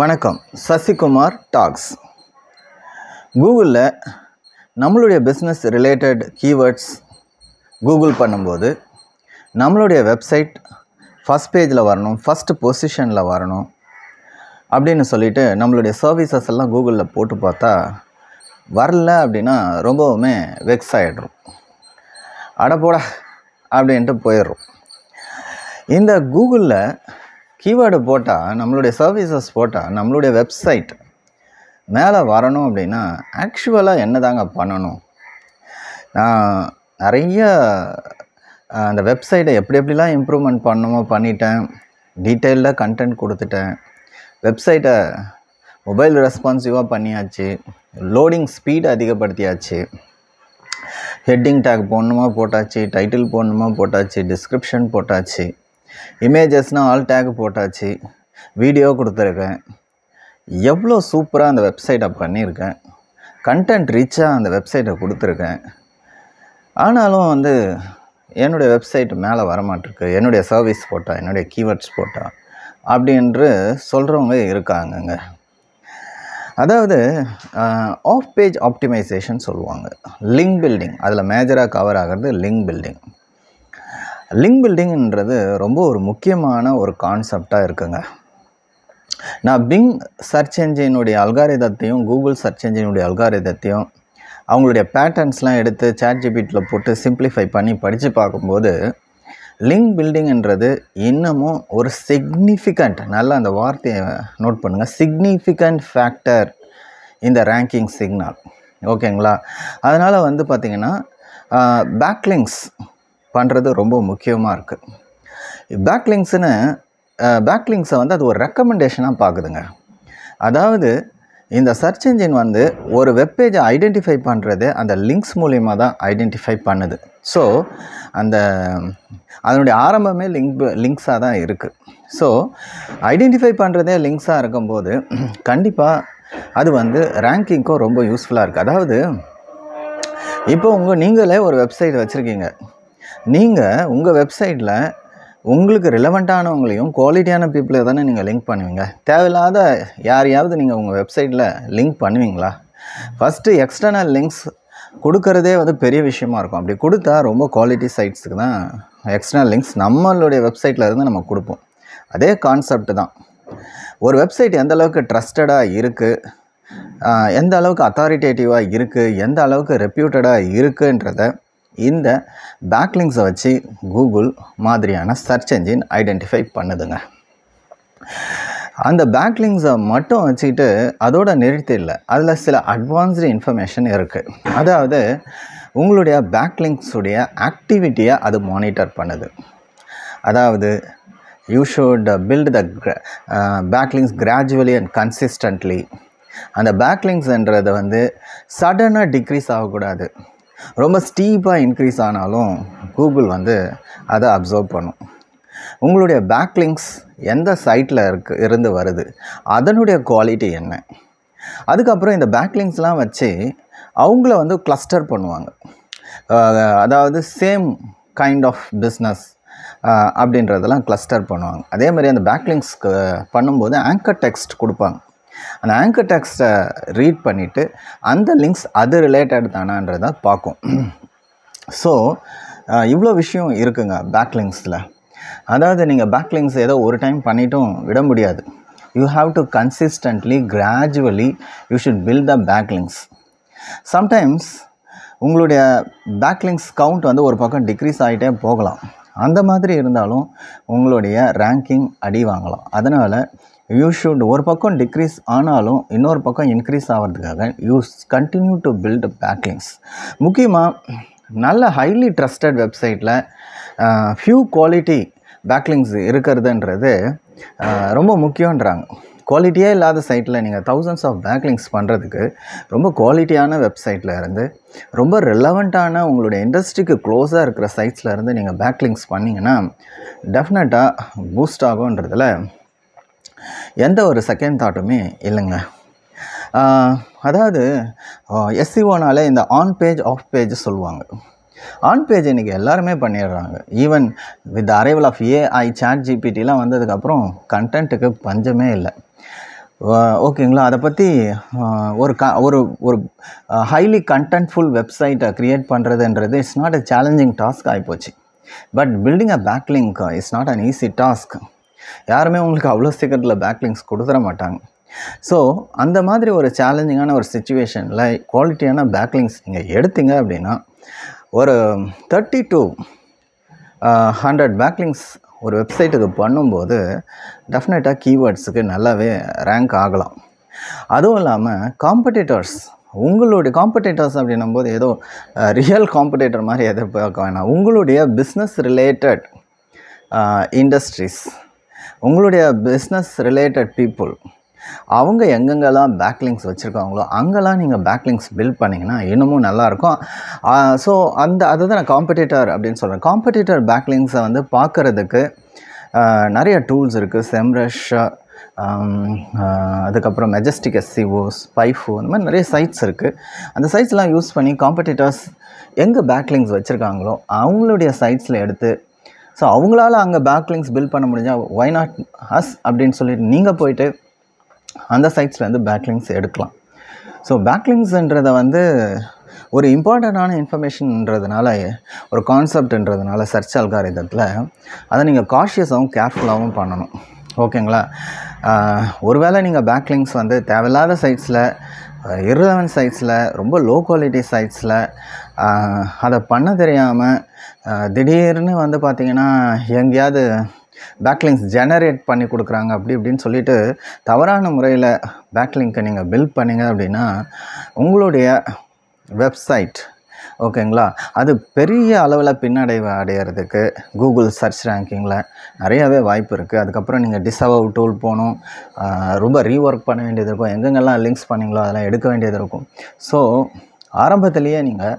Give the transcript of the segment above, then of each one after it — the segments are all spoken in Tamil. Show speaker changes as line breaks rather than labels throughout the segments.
வணக்கம் சசிகுமார் டாக்ஸ் கூகுளில் நம்மளுடைய பிஸ்னஸ் ரிலேட்டட் கீவேர்ட்ஸ் கூகுள் பண்ணும்போது நம்மளுடைய வெப்சைட் ஃபஸ்ட் பேஜில் வரணும் ஃபஸ்ட் பொசிஷனில் வரணும் அப்படின்னு சொல்லிவிட்டு நம்மளுடைய சர்வீசஸ் எல்லாம் கூகுளில் போட்டு பார்த்தா வரல அப்படின்னா ரொம்பவுமே வெக்ஸ் ஆகிடும் அடப்போட அப்படின்ட்டு போயிடுறோம் இந்த கூகுளில் கீவேர்டு போட்டால் நம்மளுடைய சர்வீசஸ் போட்டால் நம்மளுடைய வெப்சைட் மேலே வரணும் அப்படின்னா ஆக்சுவலாக என்ன தாங்க பண்ணணும் நான் நிறைய அந்த வெப்சைட்டை எப்படி எப்படிலாம் இம்ப்ரூவ்மெண்ட் பண்ணணுமோ பண்ணிட்டேன் டீட்டெயில்டாக கண்டென்ட் கொடுத்துட்டேன் வெப்சைட்டை மொபைல் ரெஸ்பான்சிவாக பண்ணியாச்சு லோடிங் ஸ்பீடு அதிகப்படுத்தியாச்சு ஹெட்டிங் டேக் போடணுமா போட்டாச்சு டைட்டில் போடணுமா போட்டாச்சு டிஸ்கிரிப்ஷன் போட்டாச்சு இமேஜஸ்னால் ஆல் டேக் போட்டாச்சு வீடியோ கொடுத்துருக்கேன் எவ்வளோ சூப்பராக அந்த வெப்சைட்டை பண்ணியிருக்கேன் கண்டென்ட் ரிச்சாக அந்த வெப்சைட்டை கொடுத்துருக்கேன் ஆனாலும் வந்து என்னுடைய வெப்சைட் மேலே வரமாட்டிருக்கு என்னுடைய சர்வீஸ் போட்டால் என்னுடைய கீவேர்ட்ஸ் போட்டால் அப்படின்று சொல்கிறவங்க இருக்காங்கங்க அதாவது ஆஃப் பேஜ் ஆப்டிமைசேஷன் சொல்லுவாங்க லிங்க் பில்டிங் அதில் மேஜராக கவர் ஆகிறது லிங்க் பில்டிங் லிங்க் பில்டிங்ன்றது ரொம்ப ஒரு முக்கியமான ஒரு கான்செப்டாக இருக்குங்க நான் பிங் சர்ச் என்ஜினுடைய அல்காரிதத்தையும் கூகுள் சர்ச் என்ஜினுடைய அல்காரிதத்தையும் அவங்களுடைய பேட்டர்ன்ஸ்லாம் எடுத்து சேட் ஜிபிட்டியில் போட்டு சிம்பிளிஃபை பண்ணி படித்து பார்க்கும்போது லிங்க் பில்டிங்ன்றது இன்னமும் ஒரு சிக்னிஃபிகண்ட் நல்லா அந்த வார்த்தையை நோட் பண்ணுங்கள் சிக்னிஃபிகண்ட் ஃபேக்டர் இந்த ரேங்கிங் சிக்னல் ஓகேங்களா அதனால் வந்து பார்த்திங்கன்னா பேக்லிங்ஸ் பண்ணுறது ரொம்ப முக்கியமாக இருக்குது பேக்லிங்ஸ்னு பேக்லிங்ஸை வந்து அது ஒரு ரெக்கமெண்டேஷனாக பார்க்குதுங்க அதாவது இந்த சர்ச் இன்ஜின் வந்து ஒரு வெப்பேஜை ஐடென்டிஃபை பண்ணுறது அந்த லிங்க்ஸ் மூலியமாக தான் ஐடென்டிஃபை பண்ணுது ஸோ அந்த அதனுடைய ஆரம்பமே லிங்க் லிங்க்ஸாக தான் இருக்குது ஸோ ஐடென்டிஃபை பண்ணுறதே லிங்க்ஸாக இருக்கும்போது கண்டிப்பாக அது வந்து ரேங்கிங்க்கும் ரொம்ப யூஸ்ஃபுல்லாக இருக்குது அதாவது இப்போ உங்கள் நீங்களே ஒரு வெப்சைட் வச்சுருக்கீங்க நீங்கள் உங்கள் வெப்சைட்டில் உங்களுக்கு ரிலவெண்ட்டானவங்களையும் குவாலிட்டியான பீப்புளை தானே நீங்கள் லிங்க் பண்ணுவீங்க தேவையில்லாத யாரையாவது நீங்கள் உங்கள் வெப்சைட்டில் லிங்க் பண்ணுவீங்களா ஃபஸ்ட்டு எக்ஸ்டர்னல் லிங்க்ஸ் கொடுக்கறதே வந்து பெரிய விஷயமா இருக்கும் அப்படி கொடுத்தா ரொம்ப குவாலிட்டி சைட்ஸுக்கு தான் எக்ஸ்டர்னல் லிங்க்ஸ் நம்மளுடைய வெப்சைட்டில் இருந்து நம்ம கொடுப்போம் அதே கான்செப்ட் தான் ஒரு வெப்சைட் எந்த அளவுக்கு ட்ரஸ்டடாக இருக்குது எந்த அளவுக்கு அத்தாரிட்டேட்டிவாக இருக்குது எந்த அளவுக்கு ரெப்யூட்டடாக இருக்குன்றதை இந்த பேக்லிங்ஸை வச்சு கூகுள் மாதிரியான சர்ச் என்ஜின் ஐடென்டிஃபை பண்ணுதுங்க அந்த பேக்லிங்ஸை மட்டும் வச்சுக்கிட்டு அதோட நிறுத்தி இல்லை அதில் சில அட்வான்ஸ்டு இன்ஃபர்மேஷன் இருக்குது அதாவது உங்களுடைய பேக்லிங்ஸுடைய ஆக்டிவிட்டியை அது மானிட்டர் பண்ணுது அதாவது you should build the backlinks gradually and consistently அந்த பேக்லிங்ஸ்ன்றது வந்து சடனாக டிக்ரீஸ் ஆகக்கூடாது ரொம்ப ஸ்டீப்பாக இன்க்ரீஸ் ஆனாலும் கூகுள் வந்து அதை அப்சர்வ் பண்ணும் உங்களுடைய பேக்லிங்ஸ் எந்த சைட்டில் இருக்கு இருந்து வருது அதனுடைய குவாலிட்டி என்ன அதுக்கப்புறம் இந்த பேக்லிங்ஸ்லாம் வச்சு அவங்கள வந்து கிளஸ்டர் பண்ணுவாங்க அதாவது சேம் கைண்ட் ஆஃப் பிஸ்னஸ் அப்படின்றதெல்லாம் கிளஸ்டர் பண்ணுவாங்க அதே மாதிரி அந்த பேக்லிங்ஸ்க்கு பண்ணும்போது ஆங்கர் டெக்ஸ்ட் கொடுப்பாங்க அந்த ஆங்கர் டெக்ஸ்ட்டை ரீட் பண்ணிவிட்டு அந்த லிங்க்ஸ் அது ரிலேட்டட் தானான்றதை பார்க்கும் ஸோ இவ்வளோ விஷயம் இருக்குங்க பேக்லிங்ஸில் அதாவது நீங்கள் பேக்லிங்ஸ் ஏதோ ஒரு டைம் பண்ணிட்டும் விட முடியாது you have to consistently gradually you should build the backlinks sometimes உங்களுடைய பேக்லிங்ஸ் கவுண்ட் வந்து ஒரு பக்கம் டிக்ரீஸ் ஆகிட்டே போகலாம் அந்த மாதிரி இருந்தாலும் உங்களுடைய ரேங்கிங் அடி வாங்கலாம் அதனால் யூ ஷுட் ஒரு பக்கம் டிக்ரீஸ் ஆனாலும் இன்னொரு பக்கம் இன்க்ரீஸ் ஆகிறதுக்காக you continue to build backlinks முக்கியமாக நல்ல ஹைலி ட்ரஸ்டட் வெப்சைட்டில் ஃப்யூ குவாலிட்டி பேக்லிங்ஸ் இருக்கிறதுன்றது ரொம்ப முக்கியன்றாங்க குவாலிட்டியே இல்லாத சைட்டில் நீங்கள் தௌசண்ட்ஸ் ஆஃப் பேக்லிங்ஸ் பண்ணுறதுக்கு ரொம்ப குவாலிட்டியான வெப்சைட்டில் இருந்து ரொம்ப ரெலவெண்ட்டான உங்களுடைய இண்டஸ்ட்ரிக்கு க்ளோஸாக இருக்கிற சைட்ஸில் இருந்து நீங்கள் பேக்லிங்ஸ் பண்ணிங்கன்னா டெஃபினட்டாக பூஸ்ட் ஆகும்ன்றதில் எந்த ஒரு செகண்ட் தாட்டுமே இல்லைங்க அதாவது எஸ்சிஓனாலே இந்த ஆன் பேஜ் ஆஃப் பேஜ் சொல்லுவாங்க ஆன் பேஜ் இன்றைக்கி எல்லாருமே பண்ணிடுறாங்க even with arrival of AI chat ஜிபிடிலாம் வந்ததுக்கப்புறம் கண்டென்ட்டுக்கு பஞ்சமே இல்லை ஓகேங்களா அதை பற்றி ஒரு க ஒரு ஒரு ஹைலி கண்டென்ட்ஃபுல் வெப்சைட்டை க்ரியேட் பண்ணுறதுன்றது it's not a challenging task ஆகிப்போச்சு but building a backlink it's not an easy task யாருமே உங்களுக்கு அவ்வளோ சீக்கிரத்தில் பேக்லிங்ஸ் கொடுத்துட மாட்டாங்க ஸோ அந்த மாதிரி ஒரு சேலஞ்சிங்கான ஒரு சுச்சுவேஷனில் குவாலிட்டியான பேக்லிங்ஸ் நீங்கள் எடுத்தீங்க அப்படின்னா ஒரு தேர்ட்டி டு ஹண்ட்ரட் பேக்லிங்ஸ் ஒரு வெப்சைட்டுக்கு பண்ணும்போது டெஃபினட்டாக கீவேர்ட்ஸுக்கு நல்லாவே ரேங்க் ஆகலாம் அதுவும் இல்லாமல் காம்படிட்டர்ஸ் உங்களுடைய காம்படேட்டர்ஸ் அப்படின்னும் போது ஏதோ ரியல் காம்படேட்டர் மாதிரி எதிர்பார்க்க வேணாம் உங்களுடைய பிஸ்னஸ் ரிலேட்டட் இண்டஸ்ட்ரீஸ் உங்களுடைய பிஸ்னஸ் ரிலேட்டட் பீப்புள் அவங்க எங்கெங்கெல்லாம் பேக்லிங்ஸ் வச்சுருக்காங்களோ அங்கெல்லாம் நீங்கள் பேக்லிங்ஸ் பில்ட் பண்ணிங்கன்னா இன்னமும் நல்லாயிருக்கும் ஸோ அந்த அதை தான் நான் காம்படிட்டர் அப்படின்னு சொல்கிறேன் காம்படிட்டர் பேக்லிங்ஸை வந்து பார்க்குறதுக்கு நிறைய டூல்ஸ் இருக்குது செம்ரஷ் அதுக்கப்புறம் மெஜஸ்டிக் எஸ்சிஓ ஸ்பைஃபோ அந்த மாதிரி நிறைய சைட்ஸ் இருக்குது அந்த சைட்ஸ்லாம் யூஸ் பண்ணி காம்படிட்டர்ஸ் எங்கே பேக்லிங்ஸ் வச்சுருக்காங்களோ அவங்களுடைய சைட்ஸில் எடுத்து ஸோ அவங்களால அங்கே பேக்லிங்ஸ் பில்ட் பண்ண முடிஞ்சால் ஒய் நாட் ஹஸ் அப்படின்னு சொல்லிட்டு நீங்கள் போயிட்டு அந்த சைட்ஸ்லேருந்து பேக்லிங்ஸ் எடுக்கலாம் ஸோ பேக்லிங்ஸ்ன்றதை வந்து ஒரு இம்பார்ட்டண்ட்டான இன்ஃபர்மேஷன்ன்றதுனால ஒரு கான்செப்ட்ன்றதுனால சர்ச் அல்காரிதத்தில் அதை நீங்கள் காஷியஸாகவும் கேர்ஃபுல்லாகவும் பண்ணணும் ஓகேங்களா ஒருவேளை நீங்கள் பேக்லிங்ஸ் வந்து தேவையில்லாத சைட்ஸில் இரலவன் சைட்ஸில் ரொம்ப லோ குவாலிட்டி சைட்ஸில் அதை பண்ண தெரியாமல் திடீர்னு வந்து பார்த்திங்கன்னா எங்கேயாவது பேக்லிங்ஸ் ஜெனரேட் பண்ணி கொடுக்குறாங்க அப்படி இப்படின்னு சொல்லிட்டு தவறான முறையில் பேக்லிங்க்கை நீங்கள் பில்ட் பண்ணிங்க அப்படின்னா உங்களுடைய வெப்சைட் ஓகேங்களா அது பெரிய அளவில் பின்னடைவு அடையிறதுக்கு கூகுள் சர்ச் ரேங்கிங்கில் நிறையாவே வாய்ப்பு இருக்குது அதுக்கப்புறம் நீங்கள் டிஸ்அவ் டூல் போகணும் ரொம்ப ரீஒர்க் பண்ண வேண்டியது இருக்கும் எங்கெங்கெல்லாம் லிங்க்ஸ் பண்ணிங்களோ அதெல்லாம் எடுக்க வேண்டியது இருக்கும் ஸோ ஆரம்பத்துலேயே நீங்கள்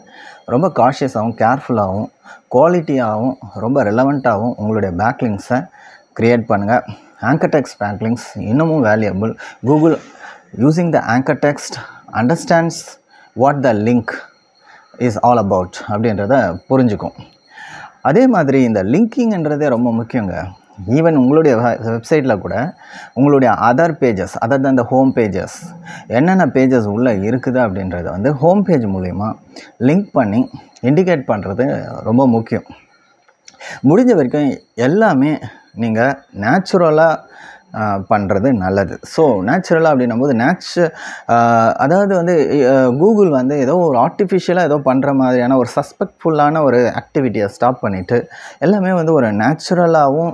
ரொம்ப காஷியஸாகவும் கேர்ஃபுல்லாகவும் குவாலிட்டியாகவும் ரொம்ப ரெலவெண்ட்டாகவும் உங்களுடைய பேக்லிங்ஸை க்ரியேட் பண்ணுங்கள் ஆங்கர்டெக்ஸ் பேக்லிங்ஸ் இன்னமும் valuable Google using the anchor text understands what the link is all about அப்படின்றத புரிஞ்சுக்கும் அதே மாதிரி இந்த லிங்கிங்ன்றதே ரொம்ப முக்கியங்க ஈவன் உங்களுடைய வெப்சைட்டில் கூட உங்களுடைய அதர் பேஜஸ் அதாவது அந்த ஹோம் பேஜஸ் என்னென்ன பேஜஸ் உள்ளே இருக்குது அப்படின்றத வந்து ஹோம் பேஜ் மூலயமா லிங்க் பண்ணி இண்டிகேட் பண்ணுறது ரொம்ப முக்கியம் முடிஞ்ச வரைக்கும் எல்லாமே நீங்கள் நேச்சுரலாக பண்ணுறது நல்லது ஸோ நேச்சுரலாக அப்படின்னும் போது நேச்சு அதாவது வந்து கூகுள் வந்து ஏதோ ஒரு ஆர்டிஃபிஷியலாக ஏதோ பண்ணுற மாதிரியான ஒரு சஸ்பெக்ட்ஃபுல்லான ஒரு ஆக்டிவிட்டியை ஸ்டாப் பண்ணிவிட்டு எல்லாமே வந்து ஒரு நேச்சுரலாகவும்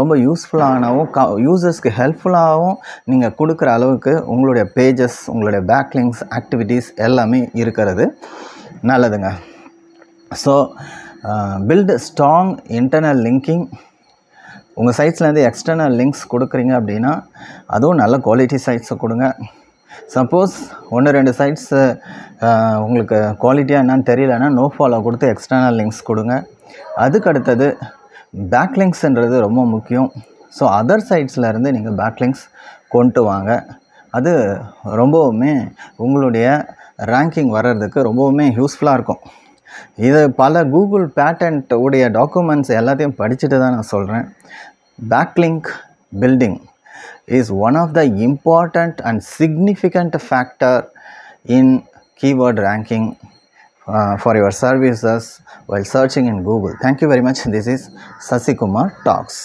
ரொம்ப யூஸ்ஃபுல்லானவும் க யூசர்ஸ்க்கு ஹெல்ப்ஃபுல்லாகவும் நீங்கள் கொடுக்குற அளவுக்கு உங்களுடைய பேஜஸ் உங்களுடைய பேக்லிங்ஸ் ஆக்டிவிட்டீஸ் எல்லாமே இருக்கிறது நல்லதுங்க so build strong internal linking உங்கள் சைட்ஸ்லேருந்து எக்ஸ்டர்னல் லிங்க்ஸ் கொடுக்குறீங்க அப்படின்னா அதுவும் நல்ல குவாலிட்டி சைட்ஸை கொடுங்க சப்போஸ் ஒன்று ரெண்டு சைட்ஸு உங்களுக்கு குவாலிட்டியாக என்னன்னு தெரியலன்னா நோ ஃபாலோ கொடுத்து எக்ஸ்டர்னல் லிங்க்ஸ் கொடுங்க அதுக்கு அடுத்தது லிங்க்ஸுன்றது ரொம்ப முக்கியம் ஸோ அதர் சைட்ஸ்லேருந்து நீங்கள் பேக் லிங்க்ஸ் கொண்டு வாங்க அது ரொம்பவுமே உங்களுடைய ரேங்கிங் வர்றதுக்கு ரொம்பவுமே யூஸ்ஃபுல்லாக இருக்கும் இதை பல கூகுள் பேட்டன்ட் உடைய டாக்குமெண்ட்ஸ் எல்லாத்தையும் படிச்சுட்டு தான் நான் சொல்கிறேன் backlink building is one of the important and significant factor in keyword ranking uh, for your services while searching in Google. Thank you very much. This is Sasi Kumar Talks.